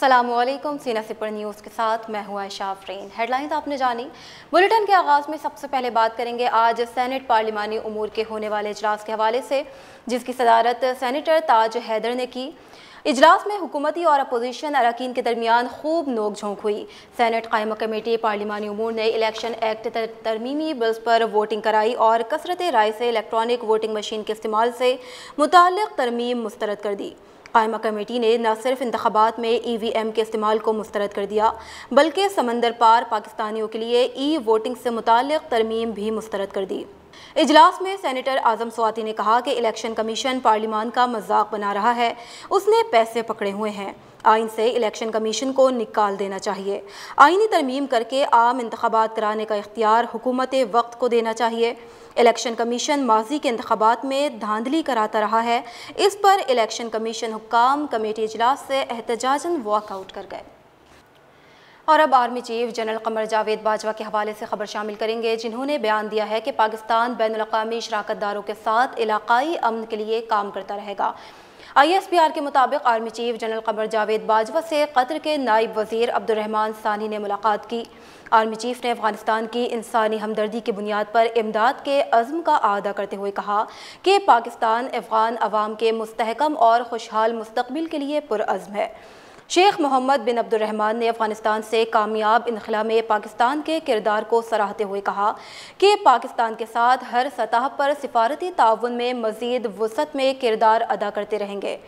असलम सीना sipper news के साथ मैं हूँ आयशा फ्रेन हेडलाइंस आपने जानी बुलेटिन के आगाज़ में सबसे पहले बात करेंगे आज सैनट पार्लिमानी उमूर के होने वाले इजलास के हवाले से जिसकी सदारत सैनिटर ताज हैदर ने की इजलास में हुकूमती और अपोजिशन अरकान के दरमियान खूब नोक झोंक हुई सैनट कायम कमेटी पार्लिमानी उमूर ने इलेक्शन एक्ट तर, तरमीमी बिल्स पर वोटिंग कराई और कसरत राय से इलेक्ट्रॉनिक वोटिंग मशीन के इस्तेमाल से मुतल तरमीम मुस्तरद कर दी कायमा कमेटी ने न सिर्फ इंतबात में ई वी एम के इस्तेमाल को मुस्तरद कर दिया बल्कि समंदर पार पाकिस्तानियों के लिए ई वोटिंग से मुतल तरमीम भी मुस्तरद कर दी इजलास में सेनेटर आजम स्वाति ने कहा कि इलेक्शन कमीशन पार्लियामान का मजाक बना रहा है उसने पैसे पकड़े हुए हैं आइन से इलेक्शन कमीशन को निकाल देना चाहिए आइनी तरमीम करके आम इंतबात कराने का इख्तियार हुकूमत वक्त को देना चाहिए इलेक्शन कमीशन माजी के इंतबात में धांधली कराता रहा है इस पर इलेक्शन कमीशन हुकाम कमेटी इजलास से एहतजाजन वॉकआउट कर गए और अब army chief general Qamar Javed Bajwa के हवाले से खबर शामिल करेंगे जिन्होंने बयान दिया है कि पाकिस्तान बैन अवी शराकत दारों के साथ इलाकई अमन के लिए काम करता रहेगा आई एस पी आर के मुताबिक army chief general Qamar Javed Bajwa से कतर के नायब वजीर अब्दुलरहमान सानी ने मुलाकात की आर्मी चीफ ने अफगानिस्तान की इंसानी हमदर्दी की बुनियाद पर इमदाद के अज़म का अदा करते हुए कहा कि पाकिस्तान अफगान अवाम के मस्तकम और खुशहाल मुस्तबिल के लिए पुरज़म है शेख मोहम्मद बिन अब्दुलरहमान ने अफगानिस्तान से कामयाब इनखला में पाकिस्तान के किरदार को सराहते हुए कहा कि पाकिस्तान के साथ हर सतह पर सिफारती ताउन में मजीद वसत में किरदार अदा करते रहेंगे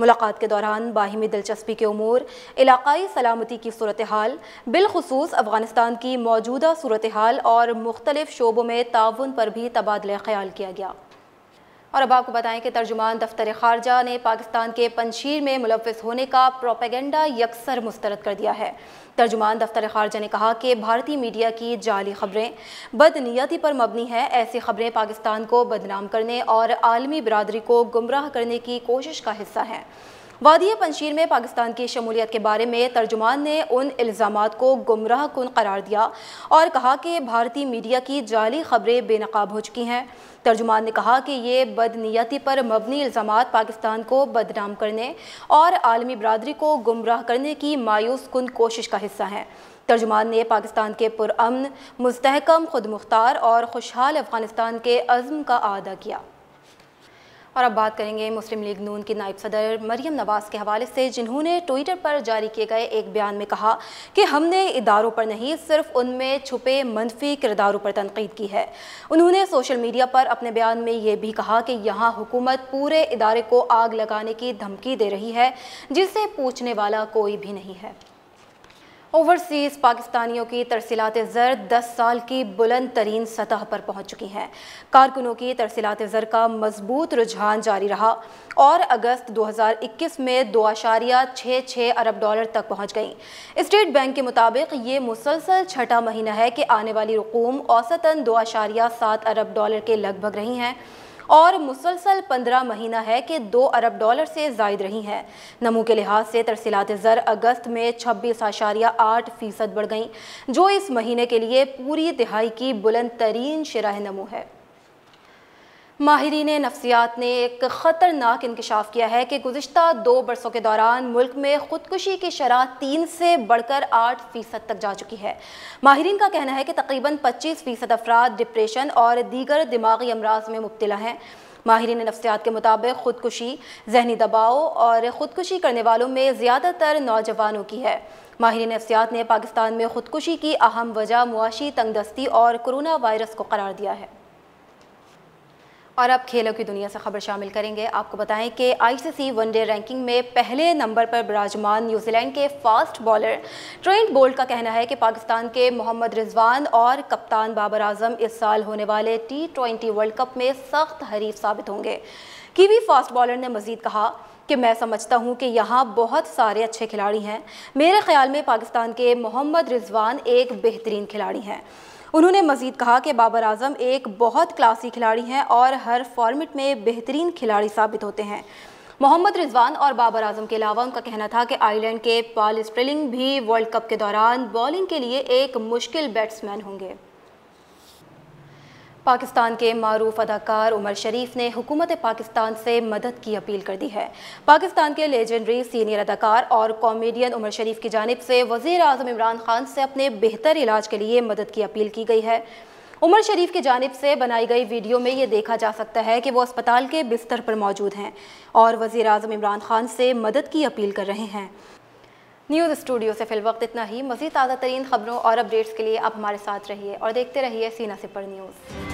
मुलाकात के दौरान बाहमी दिलचस्पी के अमूर इलाकई सलामती की सूरत हाल बिलखसूस अफगानिस्तान की मौजूदा सूरत हाल और मुख्तलिफ शोबों में ताउन पर भी तबादला ख्याल किया गया और अब आपको बताएं कि तर्जुमान दफ्तर खारजा ने पाकिस्तान के पंशीर में मुलविस होने का प्रोपेगेंडा यकसर मुस्तरद कर दिया है तर्जुमान दफ्तर खारजा ने कहा कि भारतीय मीडिया की जाली खबरें बदनीयती पर मबनी है ऐसी खबरें पाकिस्तान को बदनाम करने और आलमी बरदरी को गुमराह करने की कोशिश का हिस्सा हैं वादी पंशीर में पाकिस्तान की शमूलियत के बारे में तर्जुमान ने उन इल्ज़ाम को गुमराह कन करार दिया और कहा कि भारतीय मीडिया की जाली खबरें बेनकाब हो चुकी हैं तर्जुमान ने कहा कि ये बदनीयती पर मबनी इल्ज़ाम पाकिस्तान को बदनाम करने और आलमी बरदरी को गुमराह करने की मायूस कन कोशिश का हिस्सा हैं तर्जुमान ने पाकिस्तान के पुरान मुस्तकम खुद मुख्तार और खुशहाल अफगानिस्तान के अज़म का अदा किया और अब बात करेंगे मुस्लिम लीग नून की नायब सदर मरियम नवाज़ के हवाले से जिन्होंने ट्विटर पर जारी किए गए एक बयान में कहा कि हमने इदारों पर नहीं सिर्फ उनमें छुपे मनफी किरदारों पर तनकीद की है उन्होंने सोशल मीडिया पर अपने बयान में ये भी कहा कि यहाँ हुकूमत पूरे इदारे को आग लगाने की धमकी दे रही है जिसे पूछने वाला कोई भी नहीं है ओवरसीज़ पाकिस्तानियों की तरसीलात ज़र दस साल की बुलंद तरीन सतह पर पहुँच चुकी हैं कारकुनों की तरसीलात ज़र का मजबूत रुझान जारी रहा और अगस्त 2021 में दो अशारिया छः छः अरब डॉलर तक पहुँच गई स्टेट बैंक के मुताबिक ये मुसलसल छठा महीना है कि आने वाली रकूम औसतन दो आशारिया सात अरब डॉलर के लगभग रही हैं और मुसलसल पंद्रह महीना है कि दो अरब डॉलर से जायद रही हैं नमू के लिहाज से तरसीलात ज़र अगस्त में छब्बीस आशारिया आठ फ़ीसद बढ़ गई जो इस महीने के लिए पूरी तिहाई की बुलंद तरीन शराह नमू है माहरीन नफ्सियात ने एक ख़तरनाक इंकशाफ किया है कि गुज्त दो बरसों के दौरान मुल्क में ख़ुदकुशी की शरह तीन से बढ़कर आठ फ़ीसद तक जा चुकी है माहरीन का कहना है कि तकरीबन पच्चीस फ़ीसद अफराद डिप्रेशन और दीगर दिमागी अमराज में मुबतला हैं माहरीन नफ्सियात के मुताबिक ख़ुदकुशी जहनी दबाव और ख़ुदकुशी करने वालों में ज़्यादातर नौजवानों की है माहरीन नफ्सियात ने पाकिस्तान में ख़ुदकुशी की अहम वजह मुआशी तंगदस्ती और कोरोना वायरस को करार दिया है और अब खेलों की दुनिया से खबर शामिल करेंगे आपको बताएं कि आईसीसी वनडे रैंकिंग में पहले नंबर पर विराजमान न्यूजीलैंड के फास्ट बॉलर ट्रेंट बोल्ट का कहना है कि पाकिस्तान के मोहम्मद रिजवान और कप्तान बाबर आजम इस साल होने वाले टी ट्वेंटी वर्ल्ड कप में सख्त हरीफ साबित होंगे कीवी फास्ट बॉलर ने मजीद कहा कि मैं समझता हूं कि यहाँ बहुत सारे अच्छे खिलाड़ी हैं मेरे ख्याल में पाकिस्तान के मोहम्मद रिजवान एक बेहतरीन खिलाड़ी हैं उन्होंने मजीद कहा कि बाबर आजम एक बहुत क्लासी खिलाड़ी हैं और हर फॉर्मेट में बेहतरीन खिलाड़ी साबित होते हैं मोहम्मद रिजवान और बाबर आजम के अलावा उनका कहना था कि आयरलैंड के पॉल स्प्रिलिंग भी वर्ल्ड कप के दौरान बॉलिंग के लिए एक मुश्किल बैट्समैन होंगे पाकिस्तान के मरूफ अदाकार उमर शरीफ ने हुकूमत पाकिस्तान से मदद की अपील कर दी है पाकिस्तान के लेजेंडरी सीनियर अदाकार और कॉमेडियन उमर शरीफ की जानब से वजीर अजम इमरान खान से अपने बेहतर इलाज के लिए मदद की अपील की गई है उमर शरीफ की जानब से बनाई गई वीडियो में ये देखा जा सकता है कि वो अस्पताल के बिस्तर पर मौजूद हैं और वजीर अजम इमरान खान से मदद की अपील कर रहे हैं न्यूज़ स्टूडियो से फिल वक्त इतना ही मज़ीद ताज़ा तरीन खबरों और अपडेट्स के लिए आप हमारे साथ रहिए और देखते रहिए सीना सिपर न्यूज़